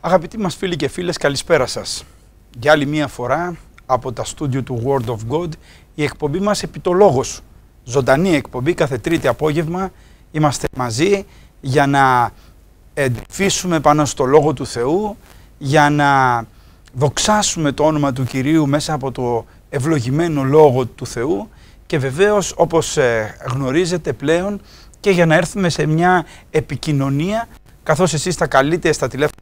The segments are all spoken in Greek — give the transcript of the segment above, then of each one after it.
Αγαπητοί μας φίλοι και φίλες, καλησπέρα σας. Για άλλη μία φορά από τα στούντιο του Word of God, η εκπομπή μας επί το λόγος. Ζωντανή εκπομπή, κάθε τρίτη απόγευμα είμαστε μαζί για να εντυφίσουμε πάνω στο Λόγο του Θεού, για να δοξάσουμε το όνομα του Κυρίου μέσα από το ευλογημένο Λόγο του Θεού και βεβαίως όπως ε, γνωρίζετε πλέον και για να έρθουμε σε μια επικοινωνία καθώς εσείς τα καλείτε στα τηλέφωνα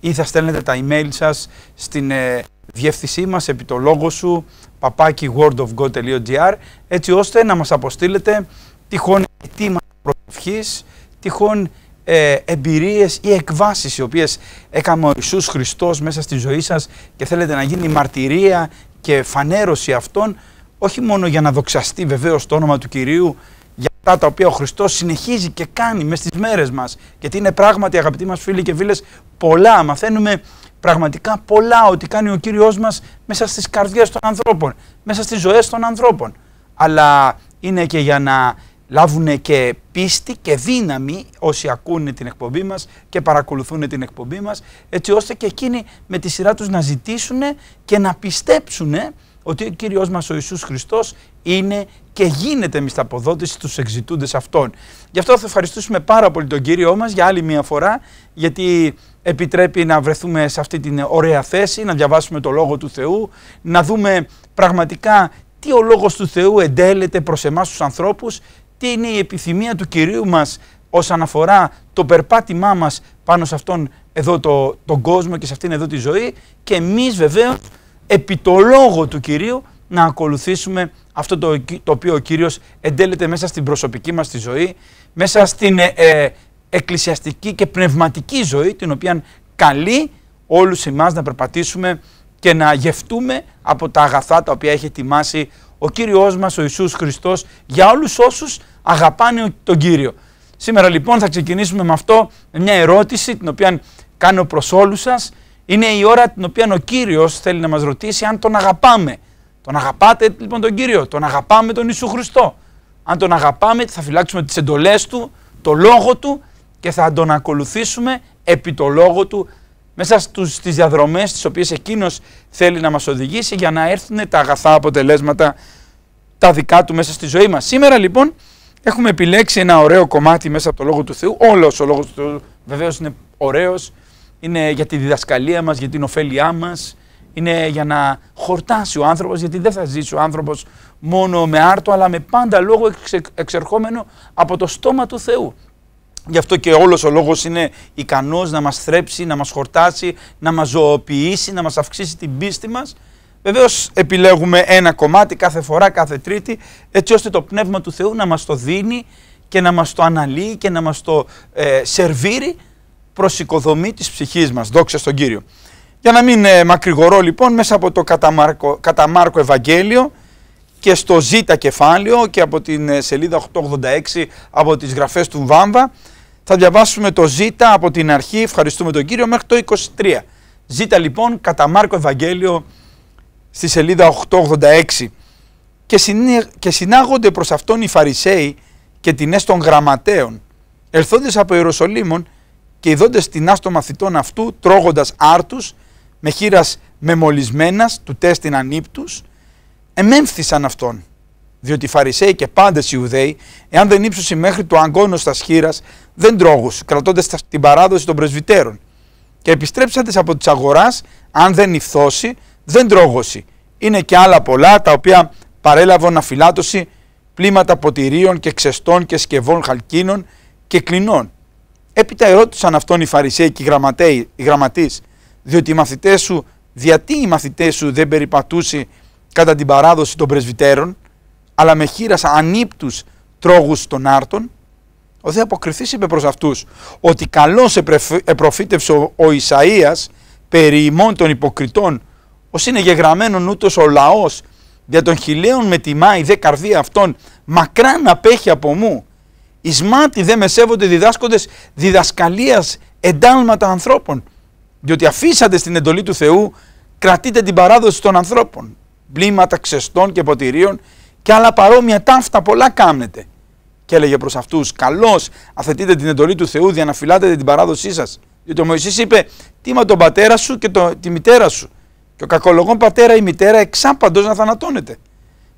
ή θα στέλνετε τα email σας στην ε, διεύθυνσή μας επί το λόγο σου παπάκι έτσι ώστε να μας αποστείλετε τυχόν αιτήματα προσευχής, τυχόν ε, εμπειρίες ή εκβάσεις οι οποίες έκαμε ο Ιησούς Χριστός μέσα στη ζωή σας και θέλετε να γίνει μαρτυρία και φανέρωση αυτών όχι μόνο για να δοξαστεί βεβαίως το όνομα του Κυρίου αυτά τα οποία ο Χριστός συνεχίζει και κάνει μες στι μέρες μας. Γιατί είναι πράγματι, αγαπητοί μας φίλοι και φίλες, πολλά. Μαθαίνουμε πραγματικά πολλά ότι κάνει ο κύριος μας μέσα στις καρδιές των ανθρώπων, μέσα στις ζωές των ανθρώπων. Αλλά είναι και για να λάβουν και πίστη και δύναμη όσοι ακούνε την εκπομπή μας και παρακολουθούν την εκπομπή μας έτσι ώστε και εκείνοι με τη σειρά τους να ζητήσουν και να πιστέψουν ότι ο Κύριος μας ο Ιησούς Χριστός είναι και γίνεται μισθαποδότηση στους εξητούντες αυτών. Γι' αυτό θα ευχαριστήσουμε πάρα πολύ τον Κύριό μας για άλλη μια φορά, γιατί επιτρέπει να βρεθούμε σε αυτή την ωραία θέση, να διαβάσουμε το Λόγο του Θεού, να δούμε πραγματικά τι ο Λόγος του Θεού εντέλεται προς εμάς τους ανθρώπους, τι είναι η επιθυμία του Κυρίου μας όσον αφορά το περπάτημά μας πάνω σε αυτόν εδώ το, τον κόσμο και σε αυτήν εδώ τη ζωή και εμείς βεβαίως επί το λόγο του Κυρίου να ακολουθήσουμε αυτό το, το οποίο ο Κύριος εντέλεται μέσα στην προσωπική μας τη ζωή, μέσα στην ε, ε, εκκλησιαστική και πνευματική ζωή, την οποία καλεί όλους εμάς να περπατήσουμε και να γευτούμε από τα αγαθά τα οποία έχει ετοιμάσει ο Κύριος μας, ο Ιησούς Χριστός, για όλους όσους αγαπάνε τον Κύριο. Σήμερα λοιπόν θα ξεκινήσουμε με αυτό, μια ερώτηση την οποία κάνω προς όλους σας, είναι η ώρα την οποία ο κύριος θέλει να μας ρωτήσει αν τον αγαπάμε. Τον αγαπάτε λοιπόν τον κύριο, τον αγαπάμε τον Ιησού Χριστό. Αν τον αγαπάμε, θα φυλάξουμε τις εντολές του, το λόγο του και θα τον ακολουθήσουμε επί το λόγο του μέσα στις διαδρομές διαδρομές οποίες εκείνος θέλει να μας οδηγήσει για να έρθουν τα αγαθά αποτελέσματα τα δικά του μέσα στη ζωή μας. Σήμερα λοιπόν έχουμε επιλέξει ένα ωραίο κομμάτι μέσα από το Λόγο του Θεού. όλος ο λόγος του Θεού βεβαίως είναι ωραίος είναι για τη διδασκαλία μας, για την ωφέλειά μας, είναι για να χορτάσει ο άνθρωπος, γιατί δεν θα ζήσει ο άνθρωπος μόνο με άρτο, αλλά με πάντα λόγο εξερχόμενο από το στόμα του Θεού. Γι' αυτό και όλος ο λόγος είναι ικανός να μας θρέψει, να μας χορτάσει, να μας ζωοποιήσει, να μας αυξήσει την πίστη μας. Βεβαίως επιλέγουμε ένα κομμάτι κάθε φορά, κάθε τρίτη, έτσι ώστε το Πνεύμα του Θεού να μας το δίνει και να μας το αναλύει και να μας το ε, σερβίρει, προς οικοδομή της ψυχής μας. Δόξα στον Κύριο. Για να μην ε, μακρηγορώ λοιπόν μέσα από το καταμάρκο, Μάρκο Ευαγγέλιο και στο Ζ κεφάλαιο και από την ε, σελίδα 886 από τις γραφές του Βάμβα θα διαβάσουμε το Ζ από την αρχή, ευχαριστούμε τον Κύριο, μέχρι το 23. Ζ λοιπόν κατά Μάρκο Ευαγγέλιο στη σελίδα 886 και, συνάγονται προς αυτόν οι Φαρισαίοι και την των γραμματέων, ελθόντες από Ιεροσολύμων και ειδώντας την των μαθητών αυτού, τρώγοντας άρτους, με χείρας μεμολισμένα, του τέστην ανύπτου, εμέμφθησαν αυτόν. Διότι οι Φαρισαίοι και πάντες οι Ιουδαίοι, εάν δεν ύψωσαν μέχρι το αγκόνο στα χείρας, δεν τρώγωσαν, κρατώντα την παράδοση των πρεσβυτέρων. Και επιστρέψατε από τη αγοράς, αν δεν υφθώσει, δεν τρώγωση. Είναι και άλλα πολλά, τα οποία παρέλαβαν αφιλάτωση πλήματα ποτηρίων και ξεστών και σκευών χαλκίνων και κλινών Έπειτα ερώτησαν αυτόν οι Φαρισαίοι και οι, γραμματέοι, διότι οι μαθητές σου, γιατί οι μαθητές σου δεν περιπατούσαν κατά την παράδοση των πρεσβυτέρων, αλλά με χείρας ανύπτους τρόγους των άρτων, ο δε αποκριθής είπε προς αυτούς ότι καλώς επροφήτευσε ο, Ισαΐας περί ημών των υποκριτών, ως είναι γεγραμμένον ούτως ο λαός, δια τον χιλέον με τιμάει δε καρδία αυτών, μακράν απέχει από μου Ισμάτι δε με σέβονται διδάσκοντες διδασκαλίας εντάλματα ανθρώπων. Διότι αφήσατε στην εντολή του Θεού, κρατείτε την παράδοση των ανθρώπων. Πλήματα ξεστών και ποτηρίων και άλλα παρόμοια ταύτα πολλά κάνετε Και έλεγε προς αυτούς, καλώς αθετείτε την εντολή του Θεού, να διαναφυλάτε την παράδοσή σας. Διότι ο Μωυσής είπε, τίμα τον πατέρα σου και τη μητέρα σου. Και ο κακολογών πατέρα η μητέρα εξάπαντος να θανατώνεται.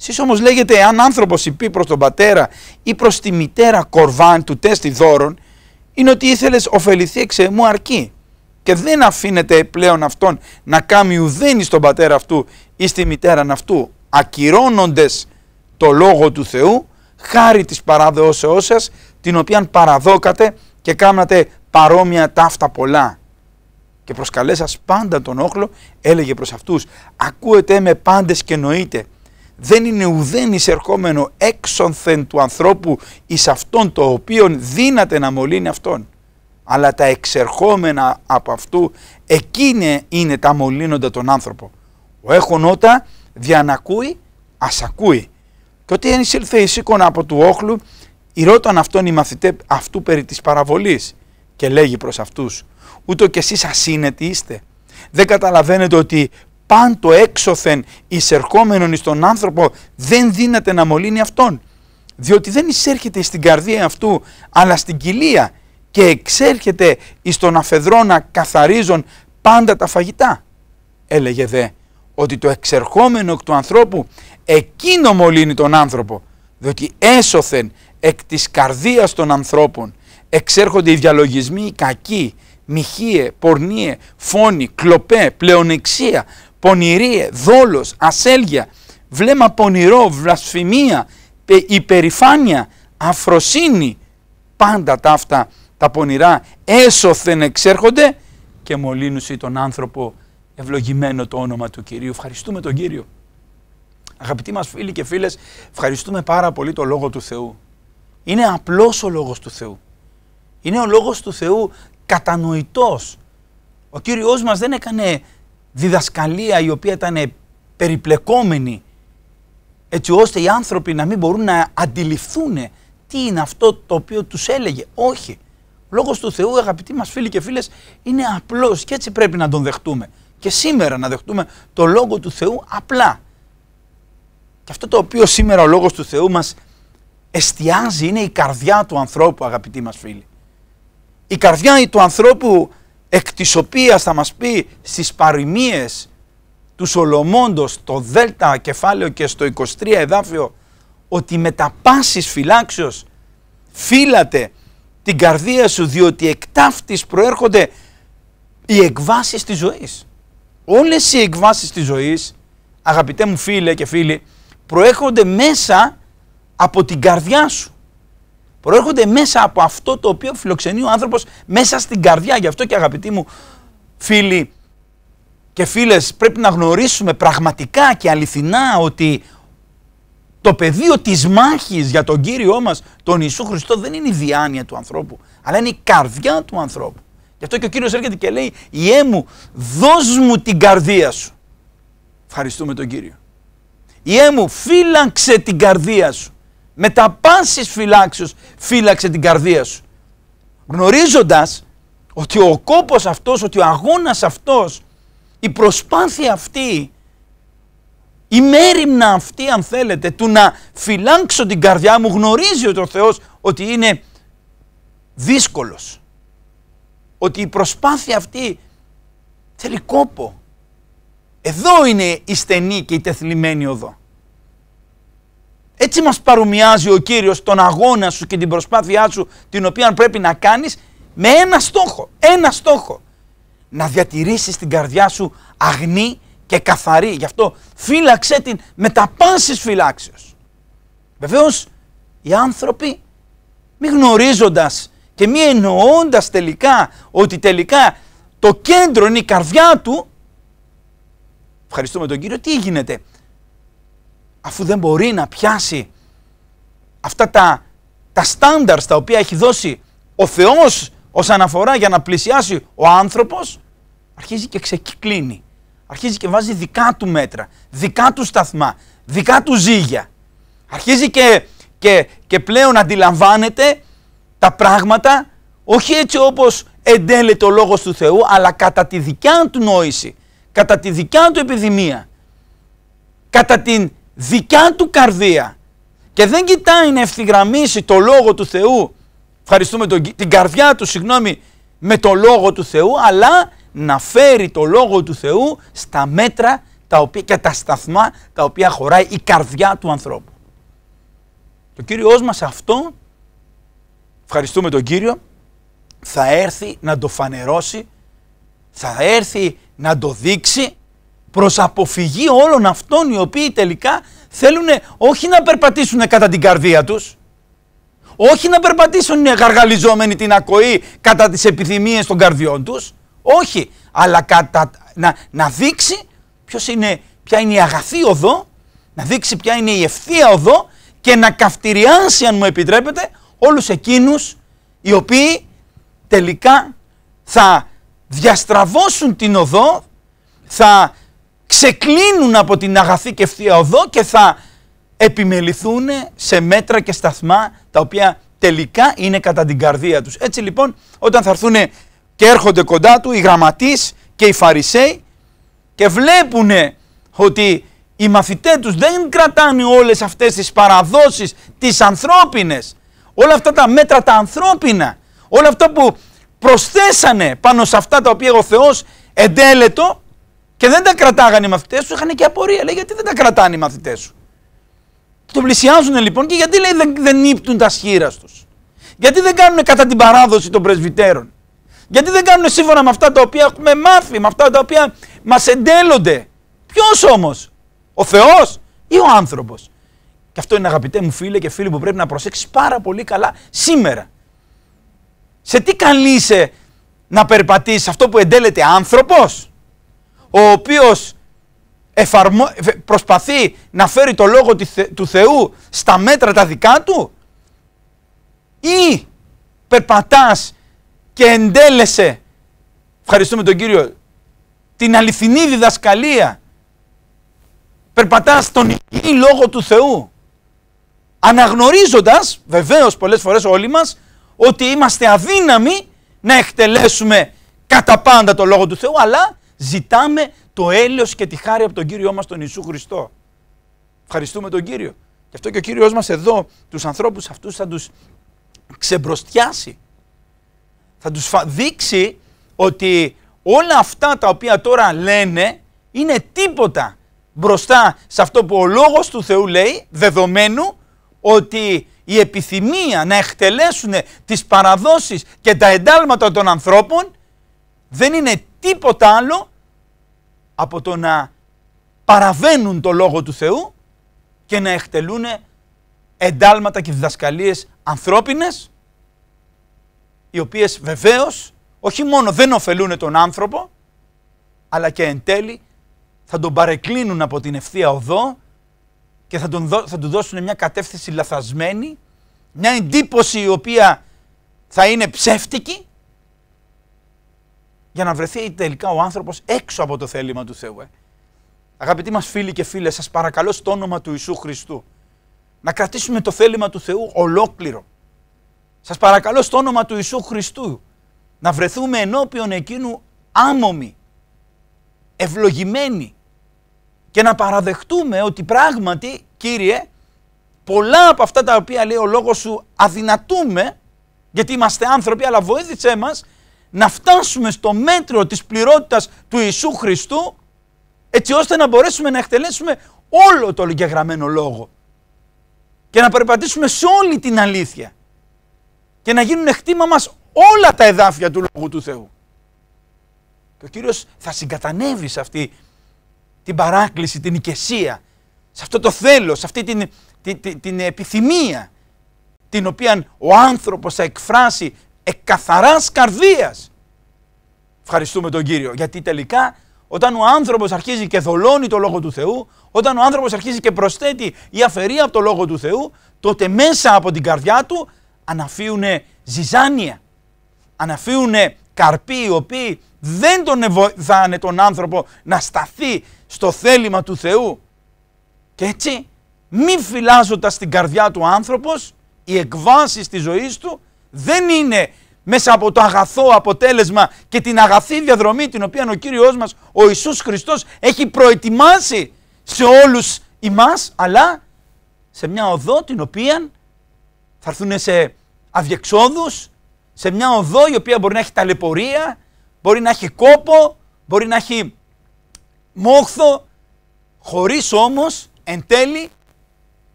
Εσείς όμως λέγεται αν άνθρωπος υπή προς τον πατέρα ή προς τη μητέρα κορβάν του τέστη δώρων είναι ότι ήθελες ωφεληθεί εξ εμού αρκεί και δεν αφήνεται πλέον αυτόν να κάνει ουδένη στον πατέρα αυτού ή στη μητέρα αυτού ακυρώνοντες το λόγο του Θεού χάρη της παραδεώσεώς σας την οποία παραδόκατε και κάνατε παρόμοια ταύτα πολλά και προσκαλέσας πάντα τον όχλο έλεγε προς αυτούς ακούετε με πάντες και νοείτε δεν είναι ουδέν εισερχόμενο έξονθεν του ανθρώπου εις αυτόν το οποίον δύναται να μολύνει αυτόν. Αλλά τα εξερχόμενα από αυτού εκείνη είναι τα μολύνοντα τον άνθρωπο. Ο έχων ότα διανακούει ας ακούει. Και ότι εισήλθε η σήκωνα από του όχλου ηρώταν αυτόν οι μαθητέ αυτού περί της παραβολής και λέγει προς αυτούς ούτω κι εσείς ασύνετοι είστε. Δεν καταλαβαίνετε ότι πάντο έξωθεν εισερχόμενον εις τον άνθρωπο δεν δύναται να μολύνει αυτόν. Διότι δεν εισέρχεται στην καρδία αυτού αλλά στην κοιλία και εξέρχεται εις τον να καθαρίζουν πάντα τα φαγητά. Έλεγε δε ότι το εξερχόμενο εκ του ανθρώπου εκείνο μολύνει τον άνθρωπο διότι έσωθεν εκ της καρδίας των ανθρώπων εξέρχονται οι διαλογισμοί κακοί, μοιχείε, πορνείε, φόνη, κλοπέ, πλεονεξία, πονηρία, δόλος, ασέλγια, βλέμμα πονηρό, βλασφημία, υπερηφάνεια, αφροσύνη. Πάντα τα αυτά τα πονηρά έσωθεν εξέρχονται και μολύνουσε τον άνθρωπο ευλογημένο το όνομα του Κυρίου. Ευχαριστούμε τον Κύριο. Αγαπητοί μας φίλοι και φίλες, ευχαριστούμε πάρα πολύ το Λόγο του Θεού. Είναι απλός ο Λόγος του Θεού. Είναι ο Λόγος του Θεού κατανοητός. Ο Κύριος μας δεν έκανε διδασκαλία η οποία ήταν περιπλεκόμενη έτσι ώστε οι άνθρωποι να μην μπορούν να αντιληφθούν τι είναι αυτό το οποίο τους έλεγε. Όχι. Λόγος του Θεού αγαπητοί μας φίλοι και φίλες είναι απλός και έτσι πρέπει να τον δεχτούμε. Και σήμερα να δεχτούμε το Λόγο του Θεού απλά. Και αυτό το οποίο σήμερα ο Λόγος του Θεού μας εστιάζει είναι η καρδιά του ανθρώπου αγαπητοί μας φίλοι. Η καρδιά του ανθρώπου εκ της οποίας θα μας πει στις παροιμίες του Σολομώντος το Δέλτα κεφάλαιο και στο 23 εδάφιο ότι με τα πάσης φυλάξεως φύλατε την καρδία σου διότι εκ ταύτης προέρχονται οι εκβάσεις της ζωής. Όλες οι εκβάσεις της ζωής αγαπητέ μου φίλε και φίλοι προέρχονται μέσα από την καρδιά σου. Προέρχονται μέσα από αυτό το οποίο φιλοξενεί ο άνθρωπος μέσα στην καρδιά. Γι' αυτό και αγαπητοί μου φίλοι και φίλες, πρέπει να γνωρίσουμε πραγματικά και αληθινά ότι το πεδίο της μάχης για τον κύριο μας, τον Ιησού Χριστό, δεν είναι η διάνοια του ανθρώπου, αλλά είναι η καρδιά του ανθρώπου. Γι' αυτό και ο κύριος έρχεται και λέει: Ιέ μου, δώσ' μου την καρδία σου. Ευχαριστούμε τον κύριο. Ιέ μου, φύλαξε την καρδία σου με τα πάνσης φυλάξεως φύλαξε την καρδία σου. Γνωρίζοντας ότι ο κόπος αυτός, ότι ο αγώνας αυτός, η προσπάθεια αυτή, η μέρημνα αυτή αν θέλετε, του να φυλάξω την καρδιά μου, γνωρίζει ότι ο Θεός ότι είναι δύσκολος. Ότι η προσπάθεια αυτή θέλει κόπο. Εδώ είναι η στενή και η τεθλιμμένη οδό. Έτσι μας παρομοιάζει ο Κύριος τον αγώνα σου και την προσπάθειά σου την οποία πρέπει να κάνεις με ένα στόχο, ένα στόχο. Να διατηρήσεις την καρδιά σου αγνή και καθαρή. Γι' αυτό φύλαξέ την με τα πάσης φυλάξεως. Βεβαίως οι άνθρωποι μη γνωρίζοντας και μη εννοώντας τελικά ότι τελικά το κέντρο είναι η καρδιά του. Ευχαριστούμε τον Κύριο. Τι γίνεται αφού δεν μπορεί να πιάσει αυτά τα, τα στάνταρ τα οποία έχει δώσει ο Θεός ως αναφορά για να πλησιάσει ο άνθρωπος, αρχίζει και ξεκυκλίνει. Αρχίζει και βάζει δικά του μέτρα, δικά του σταθμά, δικά του ζύγια. Αρχίζει και, και, και πλέον αντιλαμβάνεται τα πράγματα όχι έτσι όπως εντέλεται ο Λόγος του Θεού, αλλά κατά τη δικιά του νόηση, κατά τη δικιά του επιδημία, κατά την δικιά του καρδία και δεν κοιτάει να ευθυγραμμίσει το Λόγο του Θεού, ευχαριστούμε τον, την καρδιά του, συγγνώμη, με το Λόγο του Θεού, αλλά να φέρει το Λόγο του Θεού στα μέτρα τα οποία, και τα σταθμά τα οποία χωράει η καρδιά του ανθρώπου. Το Κύριος μας αυτό, ευχαριστούμε τον Κύριο, θα έρθει να το φανερώσει, θα έρθει να το δείξει προς αποφυγή όλων αυτών οι οποίοι τελικά θέλουν όχι να περπατήσουν κατά την καρδία τους, όχι να περπατήσουν γαργαλιζόμενοι την ακοή κατά τις επιθυμίες των καρδιών τους, όχι, αλλά κατά, να, να δείξει είναι, ποια είναι η αγαθή οδό, να δείξει ποια είναι η ευθεία οδό και να καυτηριάσει, αν μου επιτρέπετε, όλους εκείνους οι οποίοι τελικά θα διαστραβώσουν την οδό, θα ξεκλίνουν από την αγαθή και ευθεία οδό και θα επιμεληθούν σε μέτρα και σταθμά τα οποία τελικά είναι κατά την καρδία τους. Έτσι λοιπόν όταν θα έρθουν και έρχονται κοντά του οι γραμματείς και οι φαρισαίοι και βλέπουν ότι οι μαθητές τους δεν κρατάνε όλες αυτές τις παραδόσεις τις ανθρώπινες, όλα αυτά τα μέτρα τα ανθρώπινα, όλα αυτά που προσθέσανε πάνω σε αυτά τα οποία ο Θεός εντέλετο και δεν τα κρατάγανε οι μαθητές σου, είχαν και απορία. Λέει, γιατί δεν τα κρατάνε οι μαθητές σου. Τον πλησιάζουν λοιπόν και γιατί λέει δεν, δεν ύπτουν τα σχήρα τους. Γιατί δεν κάνουν κατά την παράδοση των πρεσβυτέρων. Γιατί δεν κάνουν σύμφωνα με αυτά τα οποία έχουμε μάθει, με αυτά τα οποία μας εντέλονται. Ποιος όμως, ο Θεός ή ο άνθρωπος. Και αυτό είναι αγαπητέ μου φίλε και φίλοι που πρέπει να προσέξεις πάρα πολύ καλά σήμερα. Σε τι καλείσαι να περπατήσεις αυτό που εντέλεται άνθρωπος ο οποίος εφαρμο... προσπαθεί να φέρει το λόγο του Θεού στα μέτρα τα δικά του ή περπατάς και εντέλεσε, ευχαριστούμε τον Κύριο, την αληθινή διδασκαλία, περπατάς τον υγιή λόγο του Θεού, αναγνωρίζοντας, βεβαίως πολλές φορές όλοι μας, ότι είμαστε αδύναμοι να εκτελέσουμε κατά πάντα το λόγο του Θεού, αλλά Ζητάμε το έλεος και τη χάρη από τον Κύριό μας τον Ιησού Χριστό. Ευχαριστούμε τον Κύριο. Γι' αυτό και ο Κύριος μας εδώ τους ανθρώπους αυτούς θα τους ξεμπροστιάσει. Θα τους δείξει ότι όλα αυτά τα οποία τώρα λένε είναι τίποτα μπροστά σε αυτό που ο Λόγος του Θεού λέει, δεδομένου ότι η επιθυμία να εκτελέσουν τις παραδόσεις και τα εντάλματα των ανθρώπων δεν είναι τίποτα άλλο από το να παραβαίνουν το Λόγο του Θεού και να εκτελούν εντάλματα και διδασκαλίες ανθρώπινες, οι οποίες βεβαίως όχι μόνο δεν ωφελούν τον άνθρωπο, αλλά και εν τέλει θα τον παρεκκλίνουν από την ευθεία οδό και θα, τον, θα του δώσουν μια κατεύθυνση λαθασμένη, μια εντύπωση η οποία θα είναι ψεύτικη για να βρεθεί τελικά ο άνθρωπος έξω από το θέλημα του Θεού. Ε. Αγαπητοί μας φίλοι και φίλες, σας παρακαλώ στο όνομα του Ιησού Χριστού να κρατήσουμε το θέλημα του Θεού ολόκληρο. Σας παρακαλώ στο όνομα του Ιησού Χριστού να βρεθούμε ενώπιον εκείνου άμομοι, ευλογημένοι και να παραδεχτούμε ότι πράγματι, Κύριε, πολλά από αυτά τα οποία λέει ο λόγος σου αδυνατούμε, γιατί είμαστε άνθρωποι, αλλά βοήθησέ μας να φτάσουμε στο μέτρο της πληρότητας του Ιησού Χριστού έτσι ώστε να μπορέσουμε να εκτελέσουμε όλο το λογιαγραμμένο λόγο και να περπατήσουμε σε όλη την αλήθεια και να γίνουν χτήμα μας όλα τα εδάφια του Λόγου του Θεού. Και ο Κύριος θα συγκατανεύει σε αυτή την παράκληση, την ηκεσία, σε αυτό το θέλος, σε αυτή την, την, την επιθυμία την οποία ο άνθρωπος θα εκφράσει εκαθαράς καρδίας. Ευχαριστούμε τον Κύριο γιατί τελικά όταν ο άνθρωπος αρχίζει και δολώνει το Λόγο του Θεού, όταν ο άνθρωπος αρχίζει και προσθέτει ή αφαιρεί από το Λόγο του Θεού, τότε μέσα από την καρδιά του αναφύουν ζυζάνια, αναφύουν καρποί οι οποίοι δεν τον βοηθάνε τον άνθρωπο να σταθεί στο θέλημα του Θεού. Και έτσι μη φυλάζοντας την καρδιά του άνθρωπος, οι εκβάσεις της ζωής του δεν είναι μέσα από το αγαθό αποτέλεσμα και την αγαθή διαδρομή την οποία ο Κύριος μας ο Ιησούς Χριστός έχει προετοιμάσει σε όλους εμάς αλλά σε μια οδό την οποία θα έρθουν σε αδιεξόδους, σε μια οδό η οποία μπορεί να έχει ταλαιπωρία, μπορεί να έχει κόπο, μπορεί να έχει μόχθο, χωρίς όμως εν τέλει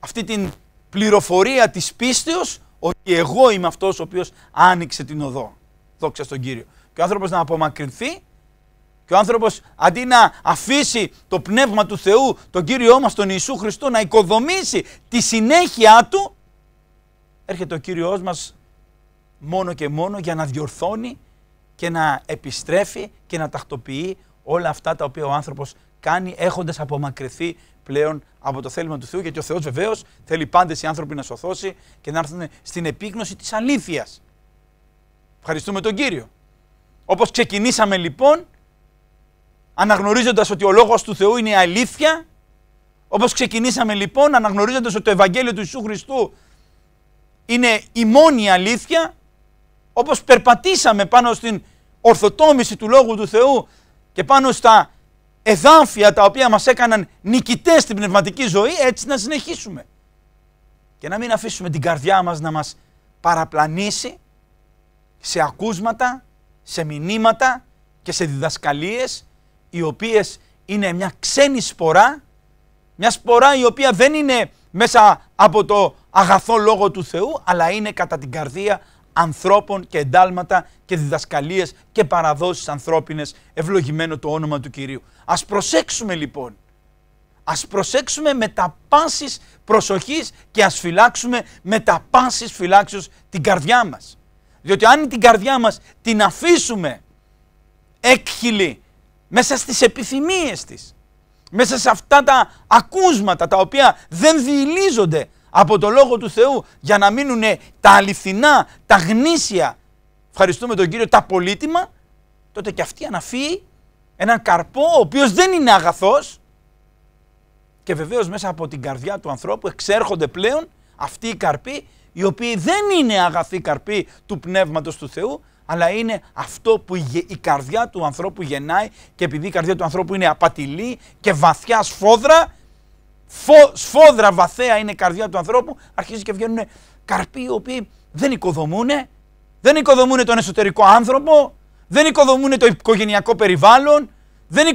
αυτή την πληροφορία της πίστεως ότι εγώ είμαι αυτός ο οποίος άνοιξε την οδό. Δόξα στον κύριο. Και ο άνθρωπος να απομακρυνθεί και ο άνθρωπος αντί να αφήσει το πνεύμα του Θεού, τον κύριο μας, τον Ιησού Χριστό, να οικοδομήσει τη συνέχεια του, έρχεται ο κύριος μας μόνο και μόνο για να διορθώνει και να επιστρέφει και να τακτοποιεί όλα αυτά τα οποία ο άνθρωπος κάνει έχοντας απομακρυνθεί πλέον από το θέλημα του Θεού, γιατί ο Θεός βεβαίως θέλει πάντες οι άνθρωποι να σωθώσει και να έρθουν στην επίγνωση της αλήθειας. Ευχαριστούμε τον κύριο. Όπως ξεκινήσαμε λοιπόν, αναγνωρίζοντας ότι ο λόγος του Θεού είναι η αλήθεια, όπως ξεκινήσαμε λοιπόν, αναγνωρίζοντας ότι το Ευαγγέλιο του Ιησού Χριστού είναι η μόνη αλήθεια, Όπως περπατήσαμε πάνω στην ορθοτόμηση του Λόγου του Θεού και πάνω στα εδάφια τα οποία μας έκαναν νικητές στην πνευματική ζωή, έτσι να συνεχίσουμε. Και να μην αφήσουμε την καρδιά μας να μας παραπλανήσει σε ακούσματα, σε μηνύματα και σε διδασκαλίες, οι οποίες είναι μια ξένη σπορά, μια σπορά η οποία δεν είναι μέσα από το αγαθό λόγο του Θεού, αλλά είναι κατά την καρδία ανθρώπων και εντάλματα και διδασκαλίες και παραδόσεις ανθρώπινες ευλογημένο το όνομα του Κυρίου. Ας προσέξουμε λοιπόν, ας προσέξουμε με τα πάσης προσοχής και ας φυλάξουμε με τα πάσης φυλάξεως την καρδιά μας. Διότι αν την καρδιά μας την αφήσουμε έκχυλη μέσα στις επιθυμίες της, μέσα σε αυτά τα ακούσματα τα οποία δεν διηλίζονται από το Λόγο του Θεού για να μείνουν τα αληθινά, τα γνήσια, ευχαριστούμε τον Κύριο, τα πολύτιμα, τότε και αυτή αναφύει έναν καρπό ο οποίος δεν είναι αγαθός και βεβαίως μέσα από την καρδιά του ανθρώπου εξέρχονται πλέον αυτοί οι καρποί οι οποίοι δεν είναι αγαθοί καρποί του Πνεύματος του Θεού αλλά είναι αυτό που η καρδιά του ανθρώπου γεννάει και επειδή η καρδιά του ανθρώπου είναι απατηλή και βαθιά σφόδρα σφόδρα βαθέα είναι η καρδιά του ανθρώπου, αρχίζει και βγαίνουν καρποί οι οποίοι δεν οικοδομούν, δεν οικοδομούν τον εσωτερικό άνθρωπο, δεν οικοδομούν το οικογενειακό περιβάλλον, δεν,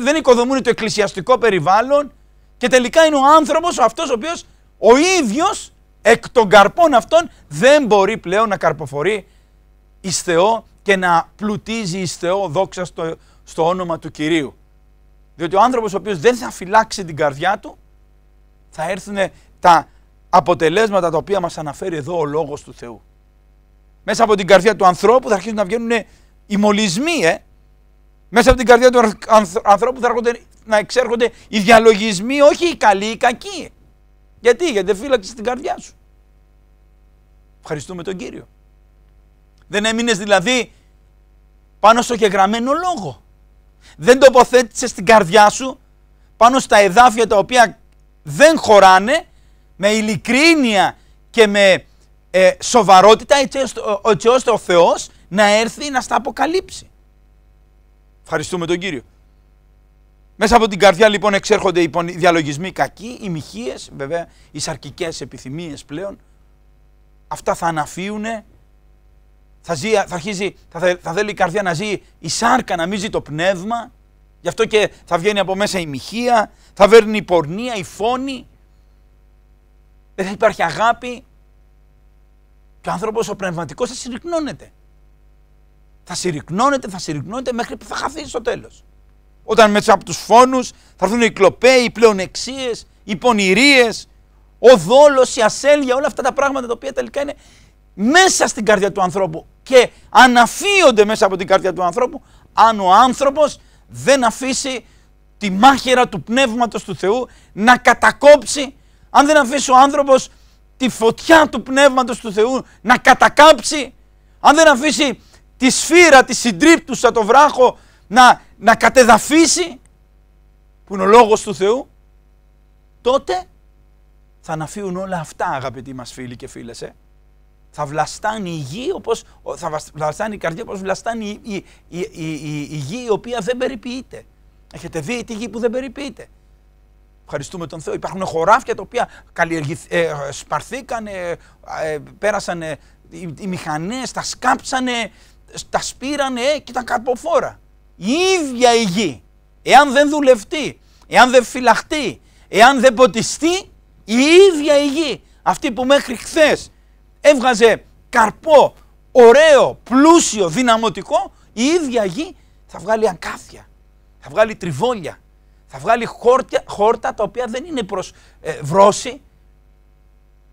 δεν οικοδομούν το εκκλησιαστικό περιβάλλον και τελικά είναι ο άνθρωπος αυτός ο οποίος ο ίδιος εκ των καρπών αυτών δεν μπορεί πλέον να καρποφορεί εις Θεό και να πλουτίζει εις Θεό δόξα στο, όνομα του Κυρίου. Διότι ο άνθρωπος ο οποίος δεν θα φυλάξει την καρδιά του θα έρθουν τα αποτελέσματα τα οποία μας αναφέρει εδώ ο Λόγος του Θεού. Μέσα από την καρδιά του ανθρώπου θα αρχίσουν να βγαίνουν οι μολυσμοί, ε. Μέσα από την καρδιά του ανθρώπου θα να εξέρχονται οι διαλογισμοί, όχι οι καλοί, οι κακοί. Γιατί, γιατί φύλαξες την καρδιά σου. Ευχαριστούμε τον Κύριο. Δεν έμεινες δηλαδή πάνω στο γεγραμμένο λόγο. Δεν τοποθέτησες την καρδιά σου πάνω στα εδάφια τα οποία δεν χωράνε με ειλικρίνεια και με ε, σοβαρότητα έτσι ώστε, ο Θεός να έρθει να στα αποκαλύψει. Ευχαριστούμε τον Κύριο. Μέσα από την καρδιά λοιπόν εξέρχονται οι διαλογισμοί κακοί, οι μοιχείες, βέβαια οι σαρκικές επιθυμίες πλέον. Αυτά θα αναφύουνε, θα, ζει, θα, αρχίζει, θα, θα θέλει η καρδιά να ζει η σάρκα, να μην ζει το πνεύμα. Γι' αυτό και θα βγαίνει από μέσα η μοιχεία, θα βέρνει η πορνεία, η φόνη. Δεν θα υπάρχει αγάπη. Και ο άνθρωπος ο πνευματικός θα συρρυκνώνεται. Θα συρρυκνώνεται, θα συρρυκνώνεται μέχρι που θα χαθεί στο τέλος. Όταν μέσα από τους φόνους θα έρθουν οι κλοπέοι, οι πλεονεξίες, οι πονηρίες, ο δόλος, η ασέλεια, όλα αυτά τα πράγματα τα οποία τελικά είναι μέσα στην καρδιά του ανθρώπου και αναφύονται μέσα από την καρδιά του ανθρώπου αν ο άνθρωπος δεν αφήσει τη μάχηρα του Πνεύματος του Θεού να κατακόψει, αν δεν αφήσει ο άνθρωπος τη φωτιά του Πνεύματος του Θεού να κατακάψει, αν δεν αφήσει τη σφύρα, της συντρίπτουσα, το βράχο να, να κατεδαφίσει, που είναι ο Λόγος του Θεού, τότε θα αναφύουν όλα αυτά αγαπητοί μας φίλοι και φίλες. Ε θα βλαστάνει η γη η καρδιά όπως βλαστάνει η, η, η, γη η οποία δεν περιποιείται. Έχετε δει τη γη που δεν περιποιείται. Ευχαριστούμε τον Θεό. Υπάρχουν χωράφια τα οποία ε, σπαρθήκανε, ε, πέρασαν οι, οι μηχανές, τα σκάψανε, τα σπήρανε ε, και ήταν καρποφόρα. Η ίδια η γη, εάν δεν δουλευτεί, εάν δεν φυλαχτεί, εάν δεν ποτιστεί, η ίδια η γη, αυτή που μέχρι χθες έβγαζε καρπό, ωραίο, πλούσιο, δυναμωτικό, η ίδια γη θα βγάλει αγκάθια, θα βγάλει τριβόλια, θα βγάλει χόρτα τα οποία δεν είναι προς ε,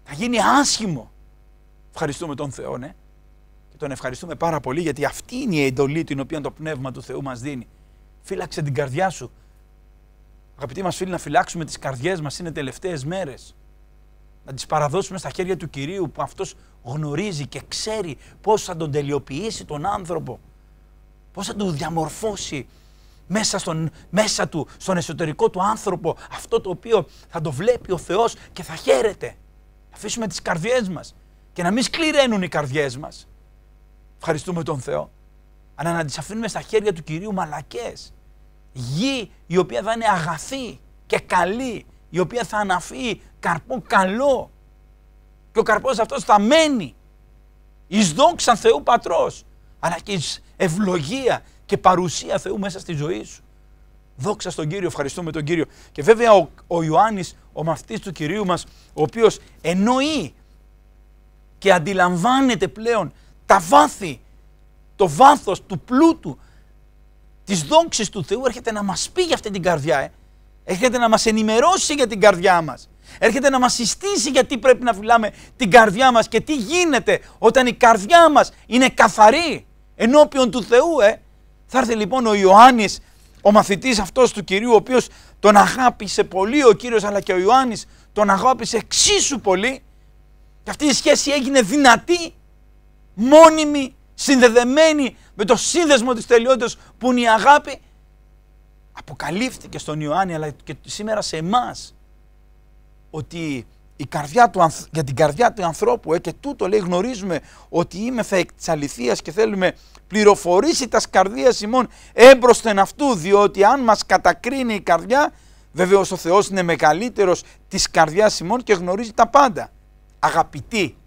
θα γίνει άσχημο. Ευχαριστούμε τον Θεό, ναι. Και τον ευχαριστούμε πάρα πολύ γιατί αυτή είναι η εντολή την οποία το Πνεύμα του Θεού μας δίνει. Φύλαξε την καρδιά σου. Αγαπητοί μας φίλοι, να φυλάξουμε τις καρδιές μας είναι τελευταίες μέρες να τις παραδώσουμε στα χέρια του Κυρίου που αυτός γνωρίζει και ξέρει πώς θα τον τελειοποιήσει τον άνθρωπο, πώς θα τον διαμορφώσει μέσα, στον, μέσα του, στον εσωτερικό του άνθρωπο, αυτό το οποίο θα το βλέπει ο Θεός και θα χαίρεται. Αφήσουμε τις καρδιές μας και να μην σκληραίνουν οι καρδιές μας. Ευχαριστούμε τον Θεό. Αλλά να τις αφήνουμε στα χέρια του Κυρίου μαλακές. Γη η οποία θα είναι αγαθή και καλή, η οποία θα αναφύει καρπό καλό. Και ο καρπός αυτός θα μένει. Εις δόξαν Θεού Πατρός, αλλά και εις ευλογία και παρουσία Θεού μέσα στη ζωή σου. Δόξα στον Κύριο, ευχαριστούμε τον Κύριο. Και βέβαια ο, ο Ιωάννης, ο μαθητής του Κυρίου μας, ο οποίος εννοεί και αντιλαμβάνεται πλέον τα βάθη, το βάθος του πλούτου, της δόξης του Θεού, έρχεται να μας πει για αυτή την καρδιά. Ε. Έρχεται να μας ενημερώσει για την καρδιά μας. Έρχεται να μας συστήσει γιατί πρέπει να φυλάμε την καρδιά μας και τι γίνεται όταν η καρδιά μας είναι καθαρή ενώπιον του Θεού. Ε. Θα έρθει λοιπόν ο Ιωάννης, ο μαθητής αυτός του Κυρίου, ο οποίος τον αγάπησε πολύ ο Κύριος, αλλά και ο Ιωάννης τον αγάπησε εξίσου πολύ. Και αυτή η σχέση έγινε δυνατή, μόνιμη, συνδεδεμένη με το σύνδεσμο της τελειότητας που είναι η αγάπη αποκαλύφθηκε στον Ιωάννη αλλά και σήμερα σε εμάς ότι η καρδιά του, για την καρδιά του ανθρώπου, ε, και τούτο λέει γνωρίζουμε ότι είμαι θα εξ αληθείας και θέλουμε πληροφορήσει τας καρδίας ημών έμπροσθεν αυτού, διότι αν μας κατακρίνει η καρδιά, βέβαια ο Θεός είναι μεγαλύτερος της καρδιάς ημών και γνωρίζει τα πάντα. Αγαπητοί,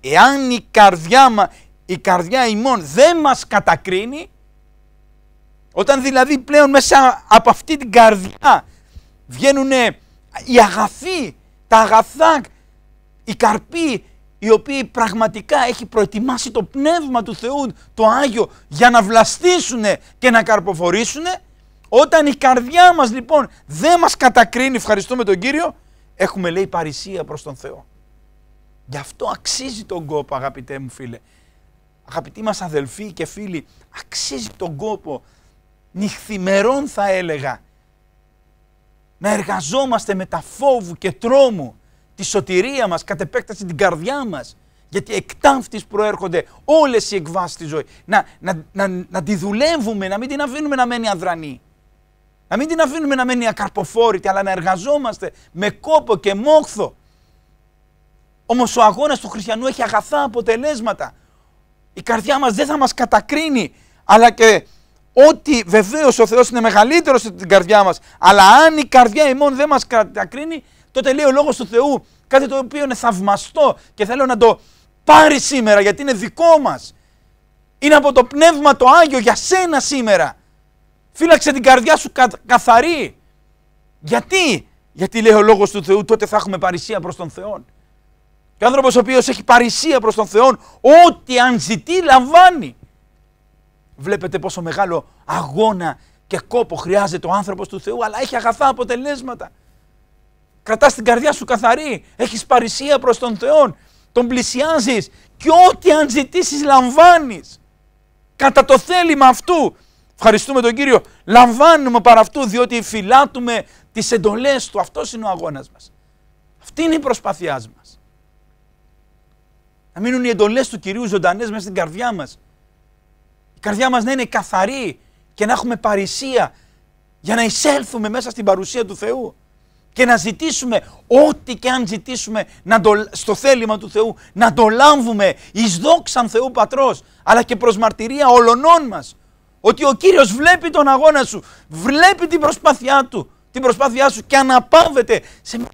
εάν η καρδιά, η καρδιά ημών δεν μας κατακρίνει, όταν δηλαδή πλέον μέσα από αυτή την καρδιά βγαίνουνε η αγάφη, τα αγαθά, οι καρποί, οι οποίοι πραγματικά έχει προετοιμάσει το πνεύμα του Θεού, το Άγιο, για να βλαστήσουν και να καρποφορήσουν, όταν η καρδιά μας λοιπόν δεν μας κατακρίνει, ευχαριστούμε τον Κύριο, έχουμε λέει παρησία προς τον Θεό. Γι' αυτό αξίζει τον κόπο αγαπητέ μου φίλε. Αγαπητοί μας αδελφοί και φίλοι, αξίζει τον κόπο νυχθημερών θα έλεγα να εργαζόμαστε με τα φόβου και τρόμου τη σωτηρία μας, κατ' επέκταση την καρδιά μας, γιατί εκτάφτης προέρχονται όλες οι εκβάσεις της ζωή. Να, να, να, να τη δουλεύουμε, να μην την αφήνουμε να μένει αδρανή. Να μην την αφήνουμε να μένει ακαρποφόρητη, αλλά να εργαζόμαστε με κόπο και μόχθο. Όμως ο αγώνας του χριστιανού έχει αγαθά αποτελέσματα. Η καρδιά μας δεν θα μας κατακρίνει, αλλά και ότι βεβαίως ο Θεός είναι μεγαλύτερος από την καρδιά μας, αλλά αν η καρδιά ημών δεν μας κατακρίνει, τότε λέει ο λόγος του Θεού κάτι το οποίο είναι θαυμαστό και θέλω να το πάρει σήμερα γιατί είναι δικό μας. Είναι από το πνεύμα το άγιο για σένα σήμερα. Φύλαξε την καρδιά σου καθαρή. Γιατί, γιατί λέει ο λόγος του Θεού, τότε θα έχουμε παρησία προς τον Θεό. Και ο άνθρωπος ο οποίος έχει παρησία προς τον Θεό, ό,τι αν ζητεί, λαμβάνει. Βλέπετε πόσο μεγάλο αγώνα και κόπο χρειάζεται ο άνθρωπος του Θεού, αλλά έχει αγαθά αποτελέσματα. Κρατάς την καρδιά σου καθαρή, έχεις παρησία προς τον Θεό, τον πλησιάζεις και ό,τι αν ζητήσεις λαμβάνεις. Κατά το θέλημα αυτού, ευχαριστούμε τον κύριο, λαμβάνουμε παρά αυτού διότι φυλάτουμε τις εντολές του. Αυτός είναι ο αγώνας μας. Αυτή είναι η προσπάθειά μας. Να μείνουν οι εντολές του κυρίου ζωντανές μέσα στην καρδιά μας καρδιά μας να είναι καθαρή και να έχουμε παρησία για να εισέλθουμε μέσα στην παρουσία του Θεού και να ζητήσουμε ό,τι και αν ζητήσουμε να το, στο θέλημα του Θεού, να το λάμβουμε εις δόξαν Θεού Πατρός, αλλά και προς μαρτυρία όλων μας. Ότι ο Κύριος βλέπει τον αγώνα σου, βλέπει την προσπάθειά του, την προσπάθειά σου και αναπαύεται σε μια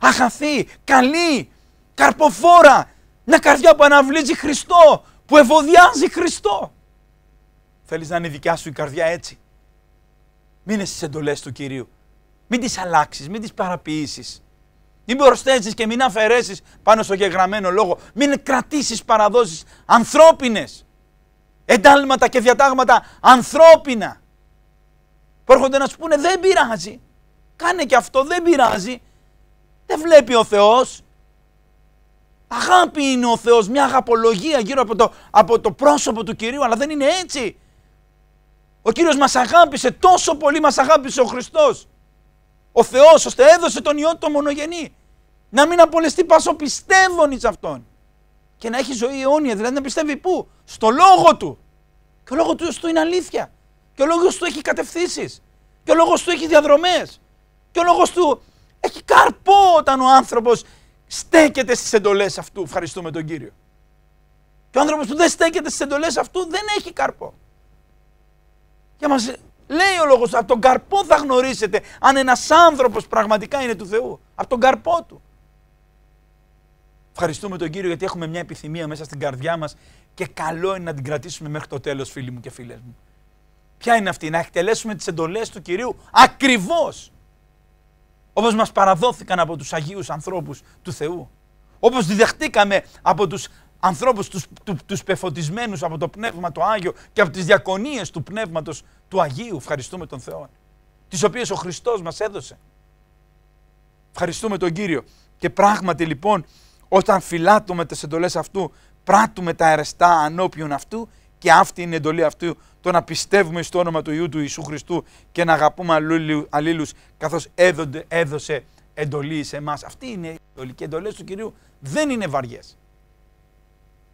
αχαθή, καλή, καρποφόρα, μια καρδιά που αναβλύζει Χριστό, που ευωδιάζει Χριστό. Θέλεις να είναι δικιά σου η καρδιά έτσι. Μείνε στις εντολές του κυρίου. Μην τις αλλάξεις, μην τις παραποιήσει. Μην προσθέσεις και μην αφαιρέσεις πάνω στο γεγραμμένο λόγο. Μην κρατήσεις παραδόσεις ανθρώπινες. Εντάλματα και διατάγματα ανθρώπινα. Που έρχονται να σου πούνε δεν πειράζει. Κάνε και αυτό, δεν πειράζει. Δεν βλέπει ο Θεός. Αγάπη είναι ο Θεός, μια αγαπολογία γύρω από το, από το πρόσωπο του Κυρίου, αλλά δεν είναι έτσι. Ο Κύριος μας αγάπησε, τόσο πολύ μας αγάπησε ο Χριστός. Ο Θεός, ώστε έδωσε τον Υιόν τον μονογενή. Να μην απολεστεί πάσο πιστεύων εις Αυτόν. Και να έχει ζωή αιώνια, δηλαδή να πιστεύει πού, στο Λόγο Του. Και ο Λόγος Του είναι αλήθεια. Και ο Λόγος Του έχει κατευθύνσεις. Και ο Λόγος Του έχει διαδρομές. Και ο Λόγος Του έχει καρπό όταν ο άνθρωπος στέκεται στις εντολές αυτού. Ευχαριστούμε τον Κύριο. Και ο άνθρωπος που δεν στέκεται στις εντολές αυτού δεν έχει καρπό. Και μας λέει ο λόγος, από τον καρπό θα γνωρίσετε αν ένας άνθρωπος πραγματικά είναι του Θεού. Από τον καρπό του. Ευχαριστούμε τον Κύριο γιατί έχουμε μια επιθυμία μέσα στην καρδιά μας και καλό είναι να την κρατήσουμε μέχρι το τέλος φίλοι μου και φίλες μου. Ποια είναι αυτή, να εκτελέσουμε τις εντολές του Κυρίου ακριβώς όπως μας παραδόθηκαν από τους Αγίους ανθρώπους του Θεού. Όπως διδεχτήκαμε από τους ανθρώπους τους, του, τους πεφωτισμένους από το Πνεύμα το Άγιο και από τις διακονίες του Πνεύματος του Αγίου. Ευχαριστούμε τον Θεό. Τις οποίες ο Χριστός μας έδωσε. Ευχαριστούμε τον Κύριο. Και πράγματι λοιπόν όταν φυλάττουμε τις εντολές αυτού πράττουμε τα αιρεστά ανώπιον αυτού και αυτή είναι η εντολή αυτού το να πιστεύουμε στο όνομα του Ιού του Ιησού Χριστού και να αγαπούμε αλλήλους καθώς έδωσε εντολή σε εμάς. Αυτή είναι η εντολή και οι εντολές του Κυρίου δεν είναι βαριές.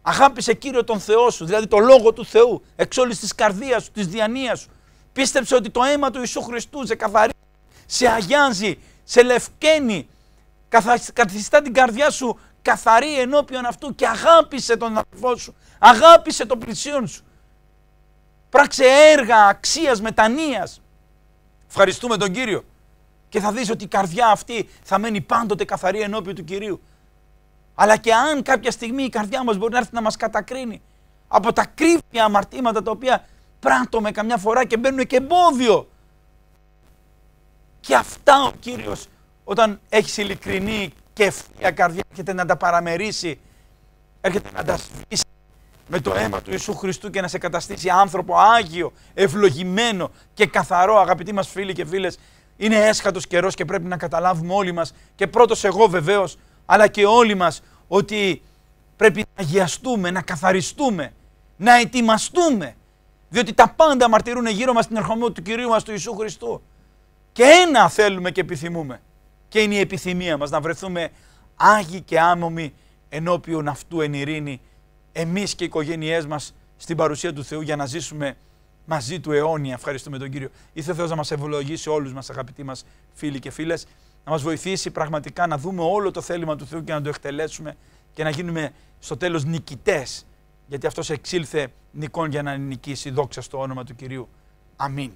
Αγάπησε κύριο τον Θεό σου, δηλαδή το λόγο του Θεού, εξ όλης της καρδίας σου, της διανίας σου. Πίστεψε ότι το αίμα του Ιησού Χριστού σε καθαρίζει, σε αγιάζει, σε λευκαίνει. Καθιστά την καρδιά σου καθαρή ενώπιον αυτού και αγάπησε τον αδελφό σου. Αγάπησε τον πλησίον σου. Πράξε έργα αξίας μετανία. Ευχαριστούμε τον κύριο. Και θα δεις ότι η καρδιά αυτή θα μένει πάντοτε καθαρή ενώπιον του κυρίου. Αλλά και αν κάποια στιγμή η καρδιά μας μπορεί να έρθει να μας κατακρίνει από τα κρύβια αμαρτήματα τα οποία πράττουμε καμιά φορά και μπαίνουν και εμπόδιο. Και αυτά ο Κύριος όταν έχεις ειλικρινή και ευθεία καρδιά έρχεται να τα παραμερίσει, έρχεται να τα σβήσει με το αίμα του Ιησού Χριστού και να σε καταστήσει άνθρωπο άγιο, ευλογημένο και καθαρό αγαπητοί μας φίλοι και φίλες. Είναι έσχατος καιρός και πρέπει να καταλάβουμε όλοι μας και πρώτος εγώ βεβαίως αλλά και όλοι μας ότι πρέπει να αγιαστούμε, να καθαριστούμε, να ετοιμαστούμε. Διότι τα πάντα μαρτυρούν γύρω μας την ερχομή του Κυρίου μας του Ιησού Χριστού. Και ένα θέλουμε και επιθυμούμε. Και είναι η επιθυμία μας να βρεθούμε άγιοι και άμομοι ενώπιον αυτού εν ειρήνη εμείς και οι οικογένειές μας στην παρουσία του Θεού για να ζήσουμε μαζί του αιώνια. Ευχαριστούμε τον Κύριο. Ήθε ο Θεός να μας ευλογήσει όλους μας αγαπητοί μας φίλοι και φίλες να μας βοηθήσει πραγματικά να δούμε όλο το θέλημα του Θεού και να το εκτελέσουμε και να γίνουμε στο τέλος νικητές, γιατί αυτός εξήλθε νικών για να νικήσει δόξα στο όνομα του Κυρίου. Αμήν.